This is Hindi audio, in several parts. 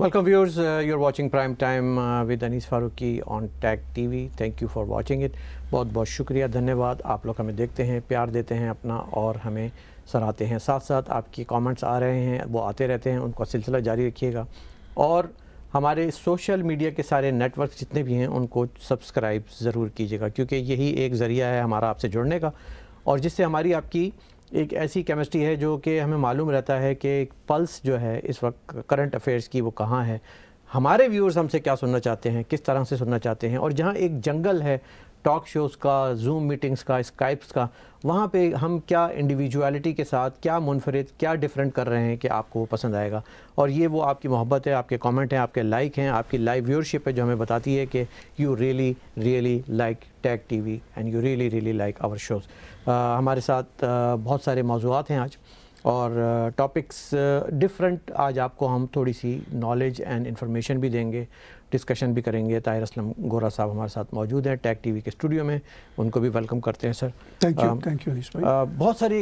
Welcome viewers, uh, you're watching Prime Time uh, with Anis Farooqui on Tag TV. Thank you for watching it. बहुत बहुत शुक्रिया धन्यवाद आप लोग हमें देखते हैं प्यार देते हैं अपना और हमें सराहते हैं साथ साथ आपके कमेंट्स आ रहे हैं वो आते रहते हैं उनका सिलसिला जारी रखिएगा और हमारे सोशल मीडिया के सारे नेटवर्क जितने भी हैं उनको सब्सक्राइब ज़रूर कीजिएगा क्योंकि यही एक ज़रिया है हमारा आपसे जुड़ने का और जिससे हमारी आपकी एक ऐसी केमिस्ट्री है जो कि हमें मालूम रहता है कि पल्स जो है इस वक्त करंट अफेयर्स की वो कहाँ है हमारे व्यूअर्स हमसे क्या सुनना चाहते हैं किस तरह से सुनना चाहते हैं और जहाँ एक जंगल है टॉक शोज़ का जूम मीटिंग्स का स्काइप्स का वहाँ पे हम क्या इंडिविजुअलिटी के साथ क्या मुनफरद क्या डिफरेंट कर रहे हैं कि आपको पसंद आएगा और ये वो आपकी मोहब्बत है आपके कमेंट हैं आपके लाइक हैं आपकी लाइव व्यूअरशिप है जो हमें बताती है कि you really really like Tag T and you really really like our shows हमारे साथ आ, बहुत सारे मौजूद हैं आज और टॉपिक्स डिफरेंट आज आपको हम थोड़ी सी नॉलेज एंड इन्फॉर्मेशन भी देंगे डिस्कशन भी करेंगे ताहिर असलम गोरा साहब हमारे साथ मौजूद हैं टैग टीवी के स्टूडियो में उनको भी वेलकम करते हैं sir thank you thank you बहुत सारी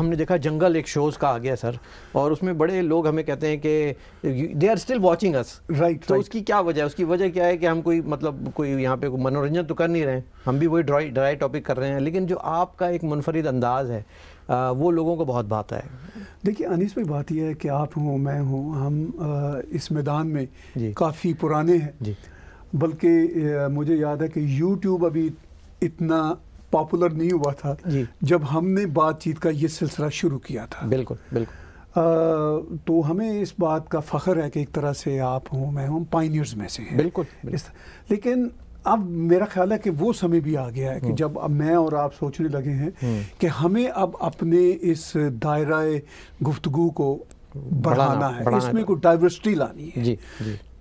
हमने देखा जंगल एक शोज़ का आ गया सर और उसमें बड़े लोग हमें कहते हैं कि they are still watching us right तो उसकी क्या वजह है उसकी वजह क्या है कि हम कोई मतलब कोई यहाँ पे मनोरंजन तो कर नहीं रहे हम भी वही ड्राई ड्राई टॉपिक कर रहे हैं लेकिन जो आपका एक मुनफरद अंदाज़ है वो लोगों को बहुत भाता है देखिए अनिस में बात यह है कि आप हों मैं हूँ हम इस मैदान में काफ़ी पुराने हैं बल्कि मुझे याद है कि यूट्यूब अभी इतना पॉपुलर नहीं हुआ था जब हमने बातचीत का ये सिलसिला शुरू किया था बिल्कुल बिल्कुल तो हमें इस बात का फ़ख्र है कि एक तरह से आप हों मैं हूँ पाइनियर्स में से हैं बिल्कुल, बिल्कुल। लेकिन अब मेरा ख्याल है कि वो समय भी आ गया है कि हम्म। जब अब मैं और आप सोचने लगे हैं हम्म। कि हमें अब अपने इस दायरा गुफ्तगु को बढ़ाना है इसमें कोई डाइवर्सिटी लानी है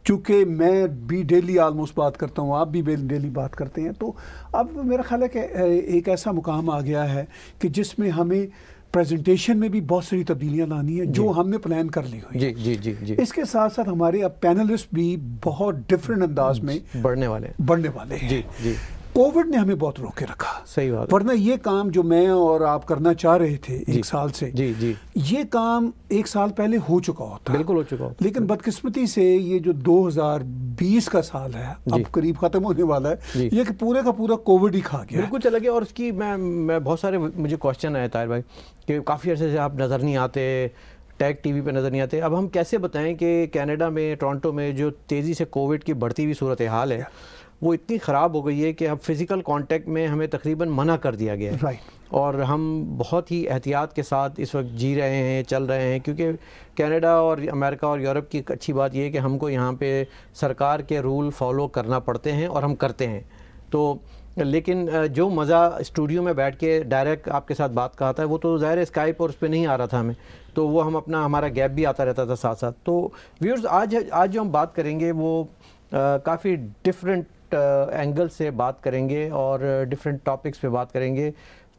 चूँकि मैं भी डेली आलमोस्ट बात करता हूँ आप भी डेली बात करते हैं तो अब मेरा ख्याल है कि एक ऐसा मुकाम आ गया है कि जिसमें हमें प्रेजेंटेशन में भी बहुत सारी तब्दीलियां लानी है जो हमने प्लान कर ली हुई जी जी जी जी इसके साथ साथ हमारे अब पैनलिस्ट भी बहुत डिफरेंट अंदाज में बढ़ने वाले बढ़ने वाले हैं जी जी कोविड ने हमें बहुत रोके रखा सही बात वरना ये काम जो मैं और आप करना चाह रहे थे एक साल से जी जी ये काम एक साल पहले हो चुका होता बिल्कुल हो चुका होता लेकिन बदकिस्मती से ये जो 2020 का साल है अब करीब खत्म होने वाला है ये कि पूरे का पूरा कोविड ही खा गया बिल्कुल चला गया और उसकी मैं मैं बहुत सारे मुझे क्वेश्चन आया ताहिर भाई कि काफ़ी अर्से से आप नज़र नहीं आते टैग टीवी पे नज़र नहीं आते अब हम कैसे बताएं कि कनाडा में टोरंटो में जो तेज़ी से कोविड की बढ़ती हुई सूरत हाल है वो इतनी ख़राब हो गई है कि अब फ़िज़िकल कांटेक्ट में हमें तकरीबन मना कर दिया गया है right. और हम बहुत ही एहतियात के साथ इस वक्त जी रहे हैं चल रहे हैं क्योंकि कनाडा और अमेरिका और यूरोप की अच्छी बात यह है कि हमको यहाँ पे सरकार के रूल फॉलो करना पड़ते हैं और हम करते हैं तो लेकिन जो मज़ा स्टूडियो में बैठ के डायरेक्ट आपके साथ बात कहा आता है वो तो ज़ाहिर स्काइप और उस पर नहीं आ रहा था हमें तो वो हम अपना हमारा गैप भी आता रहता था साथ साथ तो व्यूअर्स आज आज जो हम बात करेंगे वो काफ़ी डिफरेंट डिफरेंट एंगल uh, से बात करेंगे और डिफरेंट uh, टॉपिक्स पे बात करेंगे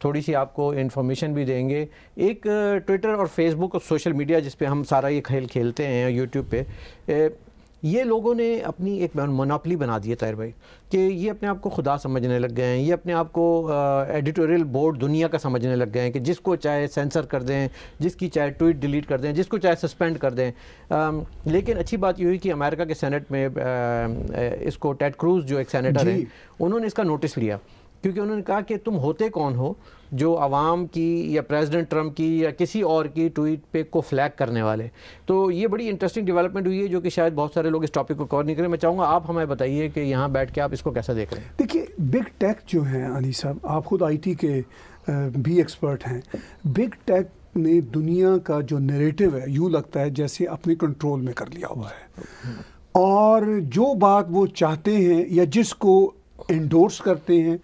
थोड़ी सी आपको इन्फॉर्मेशन भी देंगे एक ट्विटर uh, और फेसबुक और सोशल मीडिया जिस पे हम सारा ये खेल खेलते हैं यूट्यूब पे ये लोगों ने अपनी एक मोनापली बना दी है ताहिर भाई कि ये अपने आप को खुदा समझने लग गए हैं ये अपने आप को एडिटोरियल बोर्ड दुनिया का समझने लग गए हैं कि जिसको चाहे सेंसर कर दें जिसकी चाहे ट्वीट डिलीट कर दें जिसको चाहे सस्पेंड कर दें आ, लेकिन अच्छी बात ये हुई कि अमेरिका के सेनेट में आ, इसको टेड क्रूज जो एक सैनिटर हैं उन्होंने इसका नोटिस लिया क्योंकि उन्होंने कहा कि तुम होते कौन हो जो आवाम की या प्रेसिडेंट ट्रम्प की या किसी और की ट्वीट पे को फ्लैग करने वाले तो ये बड़ी इंटरेस्टिंग डेवलपमेंट हुई है जो कि शायद बहुत सारे लोग इस टॉपिक को कवर नहीं करें मैं चाहूँगा आप हमें बताइए कि यहाँ बैठ के आप इसको कैसा देख रहे हैं देखिए बिग टेक जो है अली साहब आप खुद आई के भी एक्सपर्ट हैं बिग टेक ने दुनिया का जो नेरेटिव है यूँ लगता है जैसे अपने कंट्रोल में कर लिया हुआ है और जो बात वो चाहते हैं या जिसको इंडोर्स करते हैं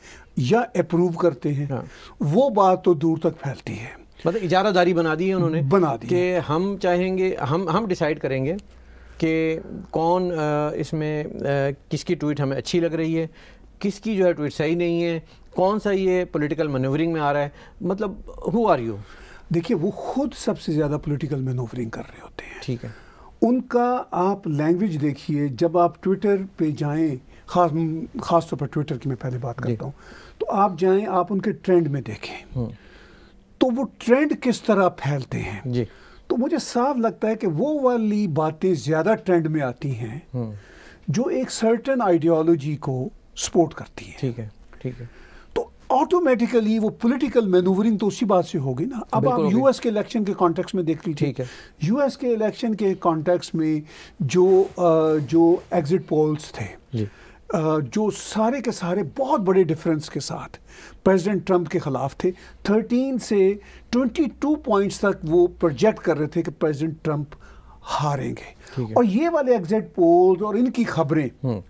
या अप्रूव करते हैं हाँ। वो बात तो दूर तक फैलती है मतलब इजारा दारी बना दी है उन्होंने बना दी कि हम चाहेंगे हम हम डिसाइड करेंगे कि कौन इसमें किसकी ट्वीट हमें अच्छी लग रही है किसकी जो है ट्वीट सही नहीं है कौन सा ये पॉलिटिकल मनोवरिंग में आ रहा है मतलब हु आर यू देखिए वो खुद सबसे ज़्यादा पॉलिटिकल मनोवरिंग कर रहे होते हैं ठीक है उनका आप लैंग्वेज देखिए जब आप ट्विटर पे जाएं खास खास तौर पर ट्विटर की मैं पहले बात करता हूँ तो आप जाएं आप उनके ट्रेंड में देखें हम्म। तो वो ट्रेंड किस तरह फैलते हैं जी तो मुझे साफ लगता है कि वो वाली बातें ज़्यादा ट्रेंड में आती हैं हम्म। जो एक सर्टन आइडियोलॉजी को सपोर्ट करती है ठीक है ठीक है तो ऑटोमेटिकली वो पॉलिटिकल मैनूवरिंग तो उसी बात से होगी ना अब आप यूएस के इलेक्शन के कॉन्टेक्स्ट में देख लीजिए ठीक है यूएस के इलेक्शन के कॉन्टेक्स्ट में जो जो एग्जिट पोल्स थे जो सारे के सारे बहुत बड़े डिफरेंस के साथ प्रेसिडेंट ट्रंप के ख़िलाफ़ थे 13 से 22 पॉइंट्स तक वो प्रोजेक्ट कर रहे थे कि प्रेसिडेंट ट्रंप हारेंगे और ये वाले एग्जिट पोल और इनकी खबरें हम्म।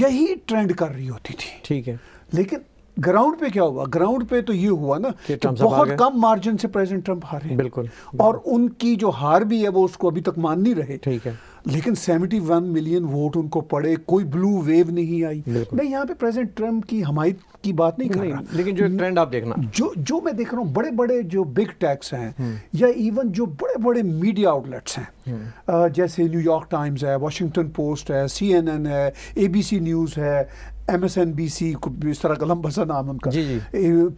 यही ट्रेंड कर रही होती थी ठीक है लेकिन ग्राउंड पे क्या हुआ ग्राउंड पे तो ये हुआ ना कि बहुत कम मार्जिन से प्रेसिडेंट ट्रंप हारे बिल्कुल, बिल्कुल और उनकी जो हार भी है वो उसको अभी तक मान नहीं रहे ठीक है लेकिन 71 मिलियन वोट उनको पड़े कोई ब्लू वेव नहीं आई मैं यहाँ पे प्रेजेंट ट्रम्प की हमायत की बात नहीं कर रहा लेकिन जो ट्रेंड आप देखना जो जो मैं देख रहा हूँ बड़े बड़े जो बिग टैक्स हैं हम्म। या इवन जो बड़े बड़े मीडिया आउटलेट्स हैं हम्म। जैसे न्यूयॉर्क टाइम्स है वाशिंगटन पोस्ट है सी है ए न्यूज़ है M S N B C इस तरह का लंबा सा नाम उनका जी जी।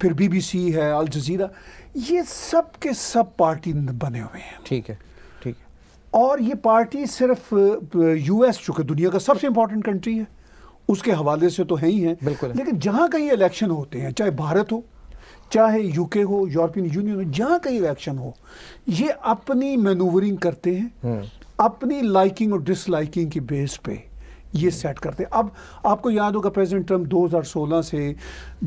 फिर बी बी सी है अल जजीरा ये सब के सब पार्टी बने हुए हैं ठीक है और ये पार्टी सिर्फ यूएस चूंकि दुनिया का सबसे इंपॉर्टेंट कंट्री है उसके हवाले से तो है ही है बिल्कुल लेकिन जहाँ कहीं इलेक्शन होते हैं चाहे भारत हो चाहे यूके हो यूरोपियन यूनियन हो जहाँ कहीं इलेक्शन हो ये अपनी मेनूवरिंग करते हैं हम्म। अपनी लाइकिंग और डिसलाइकिंग की बेस पे ये सेट करते हैं अब आपको याद होगा प्रेसिडेंट ट्रंप 2016 से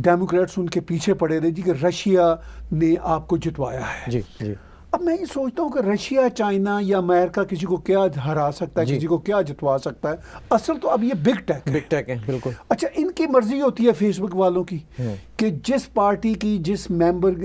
डेमोक्रेट्स उनके पीछे पड़े रहे जी कि रशिया ने आपको जितवाया है जी जी अब मैं ये सोचता हूँ कि रशिया चाइना या अमेरिका किसी को क्या हरा सकता है किसी को क्या जितवा सकता है असल तो अब ये बिग टेक बिग टेक है बिल्कुल अच्छा इनकी मर्जी होती है फेसबुक वालों की हम्म। कि जिस पार्टी की जिस मेंबर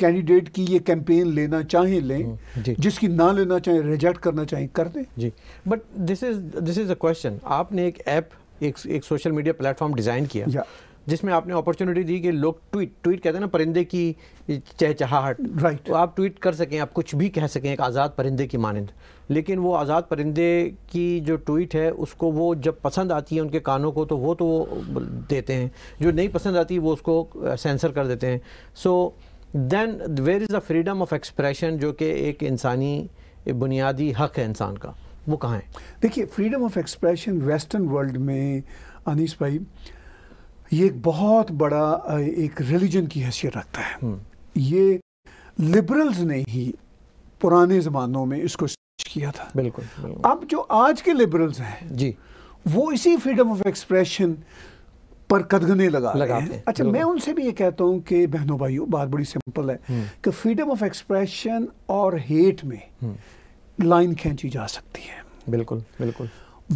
कैंडिडेट की ये कैंपेन लेना चाहे लें हम्म, जिसकी ना लेना चाहे रिजेक्ट करना चाहे कर दें जी but this is this is a question आपने एक ऐप एक एक सोशल मीडिया प्लेटफॉर्म डिज़ाइन किया जिसमें आपने अपॉर्चुनिटी दी कि लोग ट्वीट ट्वीट कहते हैं ना परिंदे की चहचहाहट राइट तो आप ट्वीट कर सकें आप कुछ भी कह सकें एक आज़ाद परिंदे की मानंद लेकिन वो आज़ाद परिंदे की जो ट्वीट है उसको वो जब पसंद आती है उनके कानों को तो वो तो वो देते हैं जो नहीं पसंद आती वो उसको सेंसर कर देते हैं so then where is the freedom of expression जो कि एक इंसानी बुनियादी हक है इंसान का वो कहाँ है देखिए freedom of expression western world में अनिस भाई ये एक बहुत बड़ा एक रिलीजन की हैसियत रखता है हम्म। ये लिबरल्स ने ही पुराने ज़मानों में इसको किया था बिल्कुल, बिल्कुल अब जो आज के लिबरल्स हैं जी वो इसी फ्रीडम ऑफ एक्सप्रेशन पर कदगने लगा लगा हैं अच्छा मैं उनसे भी ये कहता हूँ कि बहनों भाइयों बात बड़ी सिंपल है हम्म। कि फ्रीडम ऑफ एक्सप्रेशन और हेट में लाइन हम्म। खींची जा सकती है बिल्कुल बिल्कुल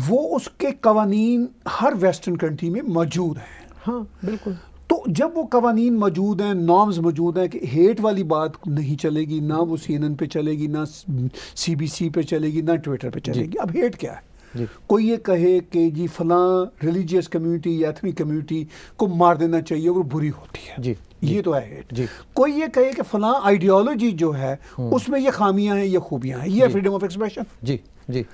वो उसके कवानीन हर वेस्टर्न कंट्री में मौजूद हैं हाँ, बिल्कुल तो जब वो कवानी मौजूद हैं नॉर्म्स मौजूद हैं कि हेट वाली बात नहीं चलेगी ना वो सी एन एन पे चलेगी ना सी बी सी पे चलेगी ना ट्विटर पे चलेगी अब हेट क्या है कोई ये कहे कि जी फलां रिलीजियस कम्युनिटी या एथनिक कम्युनिटी को मार देना चाहिए और बुरी होती है जी ये तो है हेट कोई ये कहे कि फलां आइडियोलॉजी जो है हम्म। उसमें ये खामियां हैं ये खूबियां हैं ये फ्रीडम ऑफ एक्सप्रेशन जी जी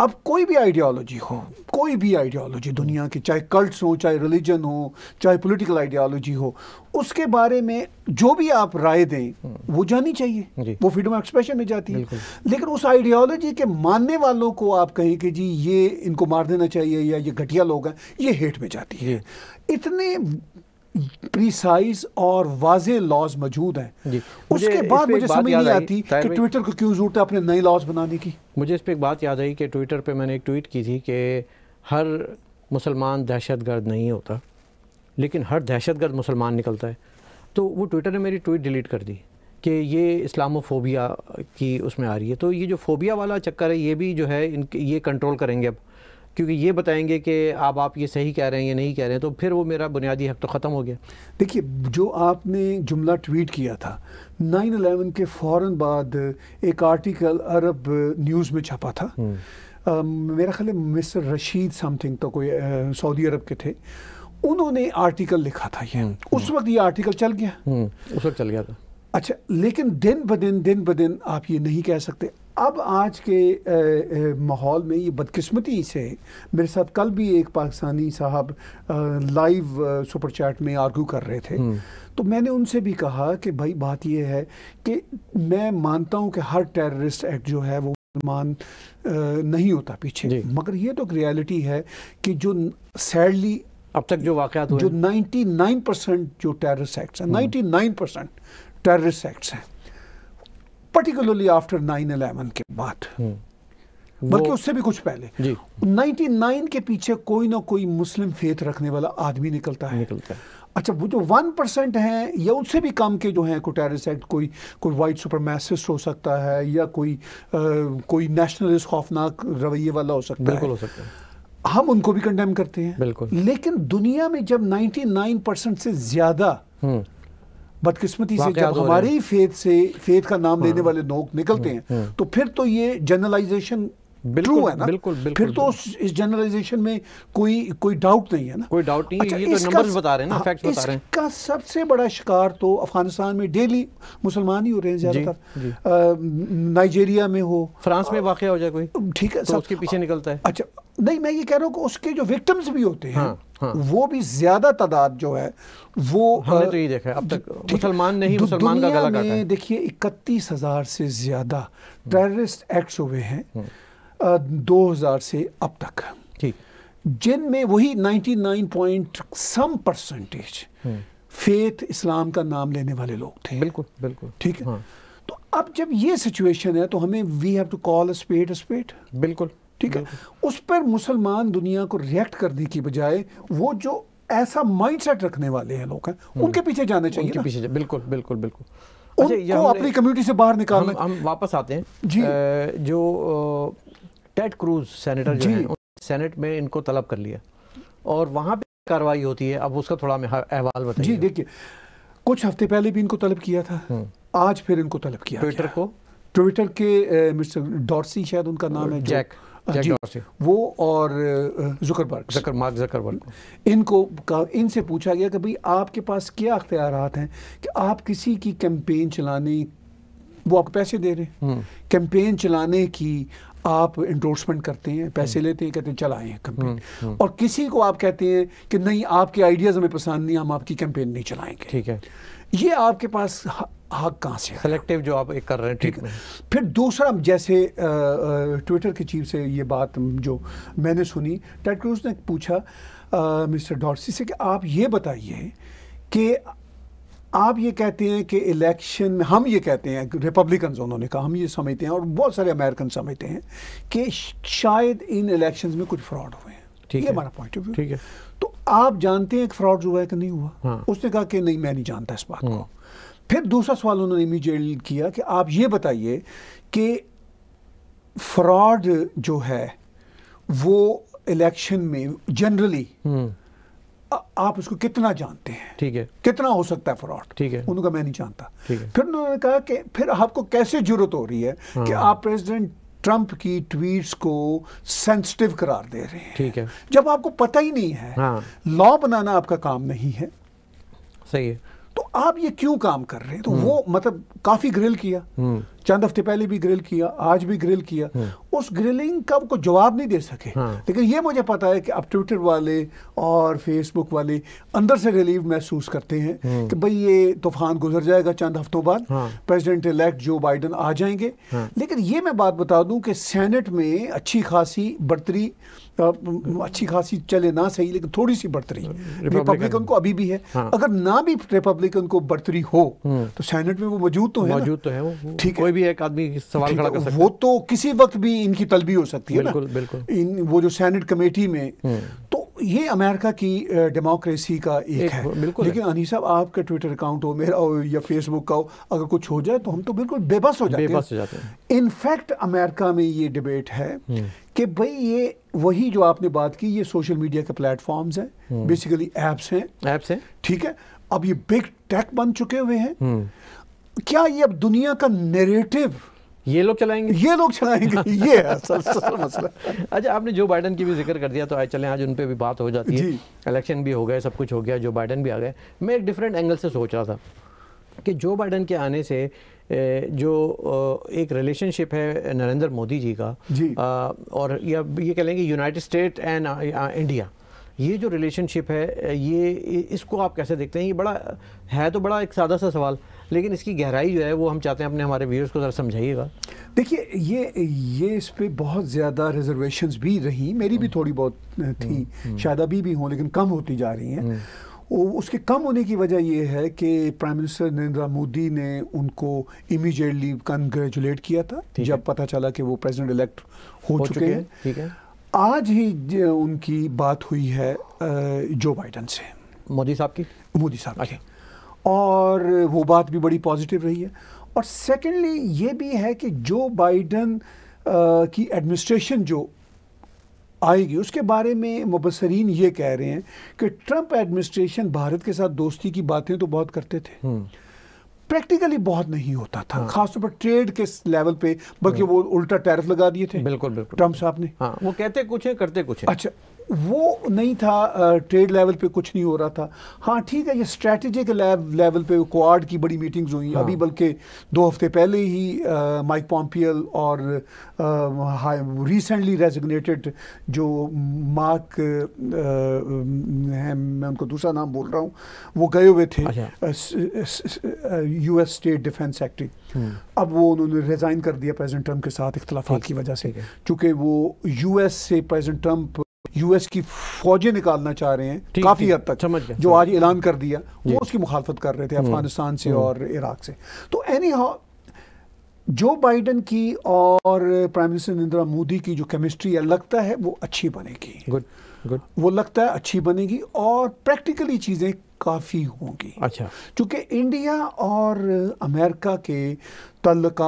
अब कोई भी आइडियालॉजी हो कोई भी आइडियालॉजी दुनिया की चाहे कल्ट्स हो चाहे रिलीजन हो चाहे पॉलिटिकल आइडियालॉजी हो उसके बारे में जो भी आप राय दें हम्म। वो जानी चाहिए वो फ्रीडम एक्सप्रेशन में जाती है लेकिन उस आइडियालॉजी के मानने वालों को आप कहें कि जी ये इनको मार देना चाहिए या ये घटिया लोग हैं ये हेट में जाती है इतने प्रिसाइज और वाज लॉज मौजूद हैं उसके बाद मुझे समझ नहीं आती कि ट्विटर को क्यों जरूरत है अपने नए लॉज बनाने की मुझे इस पर एक बात याद आई कि ट्विटर पर मैंने एक ट्वीट की थी कि हर मुसलमान दहशत गर्द नहीं होता लेकिन हर दहशत गर्द मुसलमान निकलता है तो वो ट्विटर ने मेरी ट्वीट डिलीट कर दी कि ये इस्लामोफोबिया की उसमें आ रही है तो ये जो फोबिया वाला चक्कर है ये भी जो है इन ये कंट्रोल करेंगे अब क्योंकि ये बताएंगे कि आप आप ये सही कह रहे हैं या नहीं कह रहे हैं तो फिर वो मेरा बुनियादी हक तो ख़त्म हो गया देखिए जो आपने जुमला ट्वीट किया था नाइन अलेवन के फ़ौर बाद एक आर्टिकल अरब न्यूज़ में छपा था आ, हम्म। मेरा ख्याल मिस्टर रशीद समथिंग तो कोई सऊदी अरब के थे उन्होंने आर्टिकल लिखा था ये हम्म। उस वक्त ये आर्टिकल चल गया हम्म। उस वक्त चल गया था अच्छा लेकिन दिन ब दिन दिन ब दिन आप ये नहीं कह सकते अब आज के माहौल में ये बदकिस्मती से मेरे साथ कल भी एक पाकिस्तानी साहब लाइव सुपर चैट में आर्गू कर रहे थे हम्म। तो मैंने उनसे भी कहा कि भाई बात यह है कि मैं मानता हूँ कि हर टेररिस्ट एक्ट जो है वो मुसलमान नहीं होता पीछे मगर ये तो रियलिटी है कि जो सैडली अब तक जो वाक़ जो नाइन्टी नाइन परसेंट जो टेररिस्ट एक्ट्स हैं hmm. Nine percent terrorist acts हैं पर्टिकुलरली आफ्टर नाइन अलेवन के बाद हम्म। बल्कि उससे भी कुछ पहले नाइनटी नाइन के पीछे कोई ना कोई मुस्लिम फेथ रखने वाला आदमी निकलता है निकलता है अच्छा वो जो वन परसेंट हैं या उससे भी कम के जो हैं कोई टेररिस्ट एक्ट कोई कोई वाइट सुपरमैसिस्ट हो सकता है या कोई आ, कोई नेशनलिस्ट खौफनाक रवैये वाला हो सकता बिल्कुल है बिल्कुल हो सकता है हम उनको भी कंडेम करते हैं बिल्कुल लेकिन दुनिया में जब नाइन परसेंट से ज़्यादा हम्म। बदकिस्मती से जब हमारे ही फेथ से फेथ का नाम लेने हाँ। वाले लोग हाँ। निकलते हैं हाँ। तो फिर तो ये जनरलाइजेशन बिल्कुल है ना बिल्कुल, बिल्कुल फिर तो इस जनरलाइजेशन में कोई कोई डाउट नहीं है ना कोई डाउट नहीं अच्छा, ये तो नंबर्स बता रहे हैं ना फैक्ट्स बता रहे हैं इसका सबसे बड़ा शिकार तो अफगानिस्तान में डेली मुसलमान ही हो रहे हैं ज्यादातर नाइजीरिया में हो फ्रांस में वाकया हो जाए कोई ठीक है तो सब उसके पीछे निकलता है अच्छा नहीं मैं ये कह रहा हूँ उसके जो विक्टम्स भी होते हैं हाँ। वो भी ज्यादा तादाद जो है वो हमने तो ये देखा है अब तक मुसलमान नहीं मुसलमान का गला काटा है देखिए इकतीस हजार से ज्यादा टेररिस्ट हम्म। एक्ट्स हुए हैं हम्म। दो हजार से अब तक जिनमें वही नाइन पॉइंट सम परसेंटेज हम्म। फेथ इस्लाम का नाम लेने वाले लोग थे बिल्कुल बिल्कुल ठीक है हाँ। तो अब जब ये सिचुएशन है तो हमें we have to call spade spade बिल्कुल ठीक है उस पर मुसलमान दुनिया को रिएक्ट करने की बजाय वो जो ऐसा माइंडसेट रखने वाले हैं लोग हैं हम्म। उनके पीछे जाने चाहिए उनके पीछे जा, बिल्कुल बिल्कुल बिल्कुल उनको अच्छा, अपनी कम्युनिटी से बाहर निकालना हम, हम वापस आते हैं जी आ, जो टेड क्रूज सेनेटर जो है सेनेट में इनको तलब कर लिया और वहां पे कार्रवाई होती है अब उसका थोड़ा अहवाल बताइए जी देखिए कुछ हफ्ते पहले भी इनको तलब किया था हम्म। आज फिर इनको तलब किया ट्विटर को ट्विटर के मिस्टर डॉर्सी शायद उनका नाम है जैक जैक डॉर्सी वो और जुकरबर्ग जकर मार्क जकरबर्ग इनको इनसे पूछा गया कि भाई आपके पास क्या अख्तियार हैं कि आप किसी की कैंपेन चलाने वो आपको पैसे दे रहे हैं हम्म। कैंपेन चलाने की आप इंडोर्समेंट करते हैं पैसे हम्म। लेते हैं कहते हैं चल आए हैं कंपेन हम्म, हम्म। और किसी को आप कहते हैं कि नहीं आपके आइडियाज़ हमें पसंद नहीं हम आपकी कैंपेन नहीं चलाएंगे ठीक है ये आपके पास हक कहाँ से सेलेक्टिव जो आप एक कर रहे हैं ठीक है फिर दूसरा जैसे ट्विटर के चीफ से ये बात जो मैंने सुनी टेड क्रूज ने पूछा मिस्टर डॉर्सी से कि आप ये बताइए कि आप ये कहते हैं कि इलेक्शन में हम ये कहते हैं रिपब्लिकन उन्होंने कहा हम ये समझते हैं और बहुत सारे अमेरिकन समझते हैं कि शायद इन इलेक्शंस में कुछ फ्रॉड हुए हैं ठीक है हमारा पॉइंट ऑफ व्यू ठीक है तो आप जानते हैं कि फ्रॉड हुआ है कि नहीं हुआ हाँ। उसने कहा कि नहीं मैं नहीं जानता इस बात को हाँ। फिर दूसरा सवाल उन्होंने इमीजिएट किया कि आप ये बताइए कि फ्रॉड जो है वो इलेक्शन में जनरली आप उसको कितना जानते हैं ठीक है कितना हो सकता है फ्रॉड ठीक है उनका मैं नहीं जानता फिर उन्होंने कहा कि फिर आपको कैसे जरूरत हो रही है हाँ। कि आप प्रेसिडेंट ट्रंप की ट्वीट्स को सेंसिटिव करार दे रहे हैं ठीक है जब आपको पता ही नहीं है लॉ हाँ। बनाना आपका काम नहीं है सही है तो आप ये क्यों काम कर रहे हैं तो हम्म। वो मतलब काफ़ी ग्रिल किया हम्म। चंद हफ्ते पहले भी ग्रिल किया आज भी ग्रिल किया हम्म। उस ग्रिलिंग का को जवाब नहीं दे सके हाँ। लेकिन ये मुझे पता है कि अब ट्विटर वाले और फेसबुक वाले अंदर से रिलीव महसूस करते हैं हम्म। कि भाई ये तूफान गुजर जाएगा चंद हफ्तों बाद हाँ। प्रेसिडेंट इलेक्ट जो बाइडन आ जाएंगे हाँ। लेकिन ये मैं बात बता दूं कि सेनेट में अच्छी खासी बढ़तरी अच्छी खासी चले ना सही लेकिन थोड़ी सी बढ़तरी रिपब्लिकन हाँ, को अभी भी है हाँ। अगर ना भी रिपब्लिकन को बढ़तरी हो तो सैनेट में वो मौजूद मौजूद तो है मौजूद तो है वो ठीक कोई भी एक आदमी सवाल खड़ा कर सकता वो तो किसी वक्त भी इनकी तलबी हो सकती है बिल्कुल बिल्कुल इन वो जो सेनेट कमेटी में हम्म। तो ये अमेरिका की डेमोक्रेसी का एक, एक है बिल्कुल लेकिन अनी साहब आपका ट्विटर अकाउंट हो मेरा हो या फेसबुक का हो अगर कुछ हो जाए तो हम तो बिल्कुल बेबस हो जाते बेबस हो हैं इनफैक्ट अमेरिका में ये डिबेट है हम्म। कि भाई ये वही जो आपने बात की ये सोशल मीडिया के प्लेटफॉर्म्स हैं बेसिकली हम्म। एप्स हैं ऐप्स हैं ठीक है अब ये बिग टेक बन चुके हुए हैं क्या ये अब दुनिया का नेरेटिव ये लोग चलाएंगे ये लोग चलाएंगे ये असल मसला अच्छा आपने जो बाइडन की भी जिक्र कर दिया तो आज चले आज उन पर भी बात हो जाती है इलेक्शन भी हो गए सब कुछ हो गया जो बाइडन भी आ गए मैं एक डिफरेंट एंगल से सोच रहा था कि जो बाइडन के आने से जो एक रिलेशनशिप है नरेंद्र मोदी जी का जी। और या ये कह लेंगे यूनाइटेड स्टेट एंड इंडिया ये जो रिलेशनशिप है ये इसको आप कैसे देखते हैं ये बड़ा है तो बड़ा एक सादा सा सवाल लेकिन इसकी गहराई जो है वो हम चाहते हैं अपने हमारे व्यूअर्स को ज़रा समझाइएगा देखिए ये ये इस पर बहुत ज़्यादा रिजर्वेशंस भी रही मेरी भी हम्म। थोड़ी बहुत हम्म, थी हम्म। शायद अभी भी हों लेकिन कम होती जा रही हैं उसके कम होने की वजह यह है कि प्राइम मिनिस्टर नरेंद्र मोदी ने उनको इमीडिएटली कंग्रेचुलेट किया था जब पता चला कि वो प्रेसिडेंट इलेक्ट हो, हो चुके हैं ठीक है आज ही उनकी बात हुई है जो बाइडन से मोदी साहब की मोदी साहब की अच्छा। और वो बात भी बड़ी पॉजिटिव रही है और सेकेंडली ये भी है कि जो बाइडन की एडमिनिस्ट्रेशन जो आएगी उसके बारे में मुबसरीन ये कह रहे हैं कि ट्रंप एडमिनिस्ट्रेशन भारत के साथ दोस्ती की बातें तो बहुत करते थे प्रैक्टिकली हम्म। बहुत नहीं होता था हाँ। खासतौर पर ट्रेड के लेवल पे बल्कि हाँ। वो उल्टा टैरिफ लगा दिए थे बिल्कुल बिल्कुल ट्रम्प साहब ने हाँ। वो कहते कुछ है करते कुछ है अच्छा वो नहीं था ट्रेड लेवल पे कुछ नहीं हो रहा था हाँ ठीक है ये स्ट्रेटजिक लेवल पे क्वाड की बड़ी मीटिंग्स हुई हाँ। अभी बल्कि दो हफ्ते पहले ही आ, माइक पॉम्पियल और रिसेंटली रेजिग्नेटेड जो मार्क हैं मैं उनको दूसरा नाम बोल रहा हूँ वो गए हुए थे U S state defence secretary अब वो उन्होंने रिज़ाइन कर दिया प्रेजेंट ट्रम्प के साथ इख्तलाफा की वजह से चूँकि वो एस से प्रेजेंट ट्रम्प यूएस की फौजें निकालना चाह रहे हैं काफी हद तक समझ जो आज ऐलान कर दिया वो उसकी मुखालफत कर रहे थे हम्म, अफगानिस्तान से हम्म। और इराक से तो एनी हाउ जो बाइडन की और प्राइम मिनिस्टर नरेंद्र मोदी की जो केमिस्ट्री है लगता है वो अच्छी बनेगी गुड गुड वो लगता है अच्छी बनेगी और प्रैक्टिकली चीज़ें काफ़ी होंगी अच्छा चूँकि इंडिया और अमेरिका के तल्लक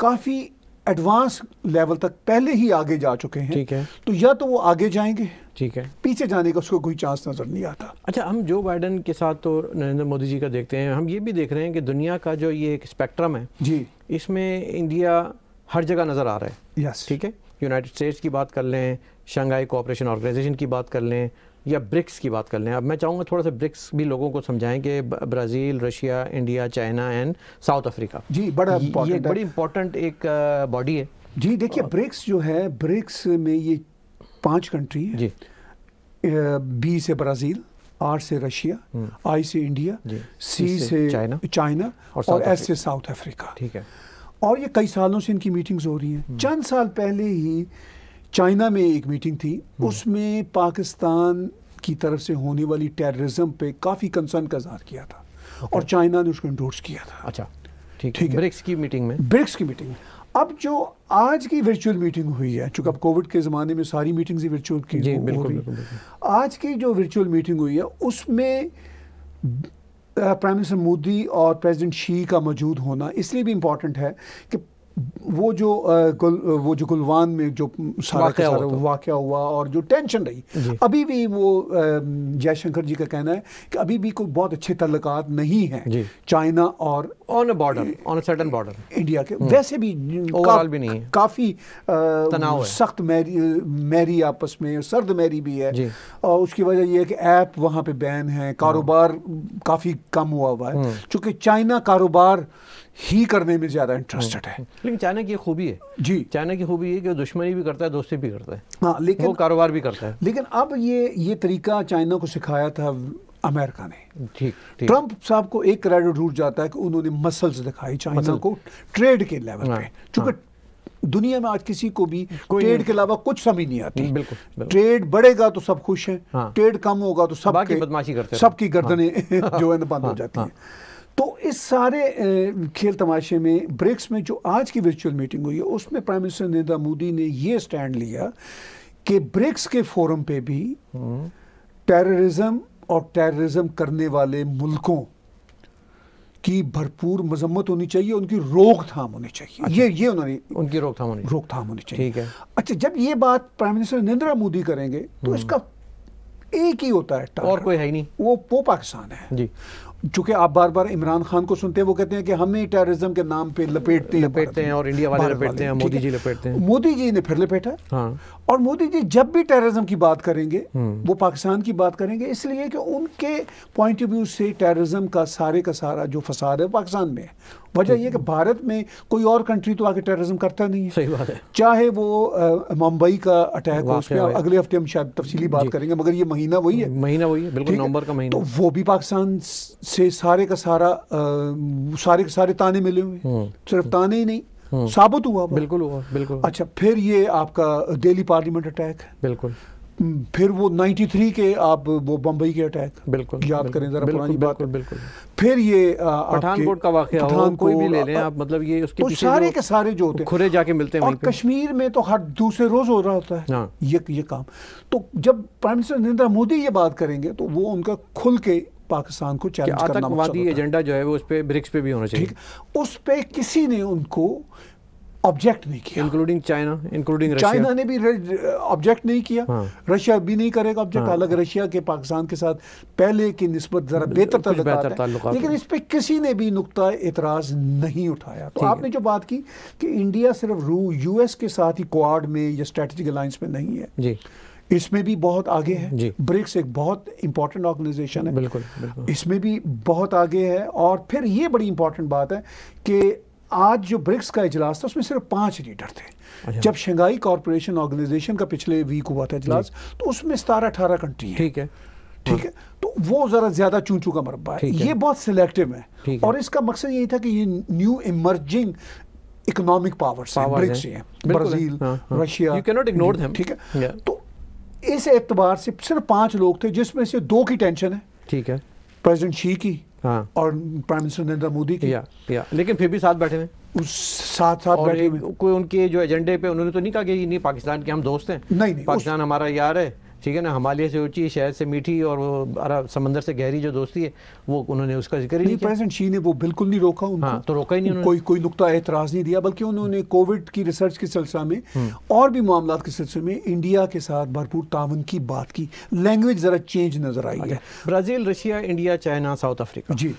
काफ़ी एडवांस लेवल तक पहले ही आगे जा चुके हैं ठीक है तो या तो वो आगे जाएंगे ठीक है पीछे जाने का उसको कोई चांस नज़र नहीं आता अच्छा हम जो बाइडन के साथ तो नरेंद्र मोदी जी का देखते हैं हम ये भी देख रहे हैं कि दुनिया का जो ये एक स्पेक्ट्रम है जी इसमें इंडिया हर जगह नज़र आ रहा है यस ठीक है यूनाइटेड स्टेट्स की बात कर लें शंघाई कोऑपरेशन ऑर्गेनाइजेशन की बात कर लें या ब्रिक्स की बात कर लें अब मैं चाहूँगा थोड़ा सा ब्रिक्स भी लोगों को समझाएं कि Brazil Russia India China and South Africa जी बड़ा ये बड़ी इंपॉर्टेंट एक बॉडी है जी देखिए ब्रिक्स जो है ब्रिक्स में ये पांच कंट्री है जी बी से ब्राज़ील आर से रशिया आई हम्म। से इंडिया सी से चाइना चाइना और एस से साउथ अफ्रीका ठीक है और ये कई सालों से इनकी मीटिंग्स हो रही हैं हम्म। चंद साल पहले ही चाइना में एक मीटिंग थी हम्म। उसमें पाकिस्तान की तरफ से होने वाली टेररिज्म पे काफ़ी कंसर्न का इजहार किया था okay. और चाइना ने उसको इंडोर्स किया था अच्छा ठीक ठीक ब्रिक्स की मीटिंग में ब्रिक्स की मीटिंग में अब जो आज की वर्चुअल मीटिंग हुई है चूँकि अब कोविड के ज़माने में सारी मीटिंग्स ही वर्चुअल की जी, बिल्कुल, बिल्कुल, बिल्कुल, आज की जो वर्चुअल मीटिंग हुई है उसमें प्राइम मिनिस्टर मोदी और प्रेसिडेंट शी का मौजूद होना इसलिए भी इम्पॉर्टेंट है कि वो जो गुल, वो जो गुलवान में जो सारा का सारा वाक़ हुआ और जो टेंशन रही अभी भी वो जयशंकर जी का कहना है कि अभी भी कोई बहुत अच्छे तल्लक नहीं हैं चाइना और on border on certain border India के हम्म। वैसे भी ओवरऑल भी नहीं है काफ़ी तनाव सख्त मैरी मैरी आपस में सर्द मैरी भी है और उसकी वजह यह है कि ऐप वहाँ पे बैन है कारोबार हम्म। काफ़ी कम हुआ हुआ है हम्म। चूंकि चाइना कारोबार ही करने में ज़्यादा इंटरेस्टेड हाँ, है हाँ। लेकिन चाइना की खूबी है जी चाइना की खूबी है कि वो दुश्मनी भी करता है दोस्ती भी करता है हाँ लेकिन वो कारोबार भी करता है लेकिन अब ये ये तरीका चाइना को सिखाया था अमेरिका ने ठीक ट्रंप साहब को एक क्रेडिट रूट जाता है कि उन्होंने मसल्स दिखाई चाइना को ट्रेड के लेवल हाँ, पे चूंकि दुनिया में आज किसी को भी ट्रेड के अलावा कुछ समझ नहीं आती हम्म, बिल्कुल, बिल्कुल। ट्रेड बढ़ेगा तो सब खुश हैं हाँ। ट्रेड कम होगा तो सब बदमाशी करते सबकी गर्दनें हाँ। जो है बंद हाँ। हो जाती हाँ। हैं तो इस सारे खेल तमाशे में ब्रिक्स में जो आज की वर्चुअल मीटिंग हुई है उसमें प्राइम मिनिस्टर नरेंद्र मोदी ने यह स्टैंड लिया कि ब्रिक्स के फोरम पे भी टेररिज्म हम्म। और टेररिज्म करने वाले मुल्कों की भरपूर मजम्मत होनी चाहिए उनकी रोकथाम होनी चाहिए अच्छा। ये ये उन्होंने उनकी रोकथाम होनी रोकथाम होनी चाहिए ठीक है अच्छा जब ये बात प्राइम मिनिस्टर नरेंद्र मोदी करेंगे तो हम्म। इसका एक ही होता है और कोई है ही नहीं वो वो पाकिस्तान है जी चूंकि आप बार बार इमरान खान को सुनते हैं वो कहते हैं कि हम ही टेररिज्म के नाम पे लपेटते लपेटते हैं और इंडिया वाले लपेटते हैं मोदी जी लपेटते हैं मोदी जी ने फिर लपेटा हाँ। और मोदी जी जब भी टेररिज्म की बात करेंगे हम्म। वो पाकिस्तान की बात करेंगे इसलिए कि उनके पॉइंट ऑफ व्यू से टेररिज्म का सारे का सारा जो फसाद है पाकिस्तान में है वजह यह कि हम्म। भारत में कोई और कंट्री तो आके टेररिज्म करता नहीं है सही बात है चाहे वो मुंबई का अटैक हो उस अगले हफ्ते हम शायद तफसीली बात करेंगे मगर ये महीना वही है महीना वही है बिल्कुल नवंबर का महीना तो वो भी पाकिस्तान से सारे का सारा आ, सारे के सारे ताने मिले हुए हम्म। सिर्फ ताने ही नहीं हम्म। साबित हुआ बिल्कुल हुआ बिल्कुल अच्छा फिर ये आपका दिल्ली पार्लियामेंट अटैक है बिल्कुल हम्म, फिर वो 93 के आप वो बम्बई के अटैक बिल्कुल याद करें जरा पुरानी बात बिल्कुल, बिल्कुल फिर ये पठानकोट का वाक्य कोई भी ले लें आप मतलब ये उसके तो सारे के सारे जो होते हैं खुरे जाके मिलते हैं और कश्मीर में तो हर दूसरे रोज हो रहा होता है हाँ। ये ये काम तो जब प्राइम मिनिस्टर नरेंद्र मोदी ये बात करेंगे तो वो उनका खुल के पाकिस्तान को चैलेंज करना आतंकवादी एजेंडा जो है वो उस पर ब्रिक्स पे भी होना चाहिए ठीक उस पर किसी ने उनको ऑब्जेक्ट नहीं किया इंक्लूडिंग चाइना इंक्लूडिंग चाइना ने भी ऑब्जेक्ट नहीं किया हाँ। रशिया भी नहीं करेगा ऑब्जेक्ट हाँ। हालांकि हाँ। रशिया के पाकिस्तान के साथ पहले की नस्बत जरा बेहतर ताल्लुक लेकिन इस पर किसी ने भी नुकता एतराज नहीं उठाया तो आपने जो बात की कि इंडिया सिर्फ रू यूएस के साथ ही क्वाड में या स्ट्रेटेजिक अलायंस में नहीं है जी इसमें भी बहुत आगे है ब्रिक्स एक बहुत इंपॉर्टेंट ऑर्गेनाइजेशन है बिल्कुल, बिल्कुल इसमें भी बहुत आगे है और फिर ये बड़ी इंपॉर्टेंट बात है कि आज जो ब्रिक्स का इजलास था उसमें सिर्फ पांच लीडर थे अच्छा। जब शंघाई कॉरपोरेशन ऑर्गेनाइजेशन का पिछले वीक हुआ था इजलास तो उसमें सतारह अठारह कंट्री है ठीक है ठीक है तो वो ज़रा ज़्यादा चूचू का मरबा है ये बहुत सिलेक्टिव है और इसका मकसद यही था कि ये न्यू इमर्जिंग इकोनॉमिक पावर्स हैं ब्रिक्स हैं ब्राज़ील हाँ, हाँ। Russia you can not ignore them ठीक है तो इस एतबार से सिर्फ पांच लोग थे जिसमें से दो की टेंशन है ठीक है प्रेसिडेंट शी की हाँ। और प्राइम मिनिस्टर नरेंद्र मोदी की या, या। लेकिन फिर भी साथ बैठे हैं उस साथ साथ बैठे कोई उनके जो एजेंडे पे उन्होंने तो नहीं कहा कि नहीं पाकिस्तान के हम दोस्त हैं नहीं, नहीं पाकिस्तान उस... हमारा यार है ठीक है ना हमालिया से ऊँची शहर से मीठी और वो अरब समंदर से गहरी जो दोस्ती है वो उन्होंने उसका जिक्र नहीं प्रेसिडेंट शी ने वो बिल्कुल नहीं रोका उनको हाँ, तो रोका ही नहीं कोई कोई नुकता एतराज़ नहीं दिया बल्कि उन्होंने हम्म। कोविड की रिसर्च के सिलसिले में हम्म। और भी मामला के सिलसिले में इंडिया के साथ भरपूर तावन की बात की लैंग्वेज ज़रा चेंज नज़र आई है Brazil Russia India China South Africa जी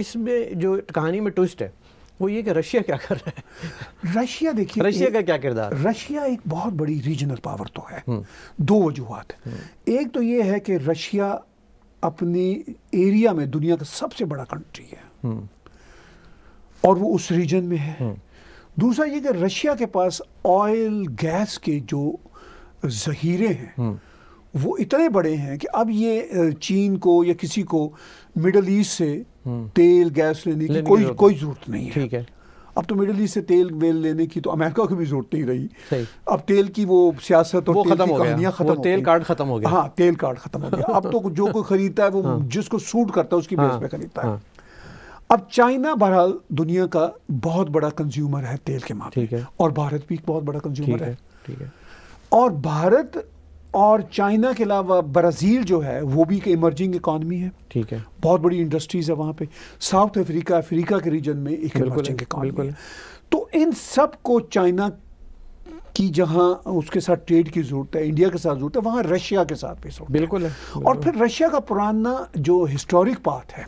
इसमें जो कहानी में ट्विस्ट है वो ये कि रशिया क्या कर रहा है रशिया देखिए रशिया का क्या किरदार रशिया एक बहुत बड़ी रीजनल पावर तो है हम्म। दो वजूहत हम्म। एक तो ये है कि रशिया अपनी एरिया में दुनिया का सबसे बड़ा कंट्री है हम्म। और वो उस रीजन में है दूसरा ये कि रशिया के पास ऑयल गैस के जो जहीरे हैं वो इतने बड़े हैं कि अब ये चीन को या किसी को मिडल ईस्ट से हम्म। तेल गैस लेने की कोई कोई जरूरत नहीं है अब तो मिडिल ईस्ट से तेल वेल लेने की तो अमेरिका की भी जरूरत नहीं रही अब तेल की वो सियासत और वो खत्म खत्म तेल कार्ड खत्म हो गया हाँ तेल कार्ड खत्म हो गया अब तो जो कोई खरीदता है वो हाँ। जिसको सूट करता है उसकी हाँ। बेस पे खरीदता है हाँ। अब चाइना बहरहाल दुनिया का बहुत बड़ा कंज्यूमर है तेल के मामले और भारत भी एक बहुत बड़ा कंज्यूमर है और भारत और चाइना के अलावा ब्राज़ील जो है वो भी एक इमर्जिंग इकानमी है ठीक है बहुत बड़ी इंडस्ट्रीज़ है वहाँ पे साउथ अफ्रीका अफ्रीका के रीजन में एक इमर्जिंग इकॉनमी है तो इन सब को चाइना की जहाँ उसके साथ ट्रेड की ज़रूरत है इंडिया के साथ ज़रूरत है वहाँ रशिया के साथ भी ज़रूरत बिल्कुल है और फिर रशिया का पुराना जो हिस्टोरिक पार्ट है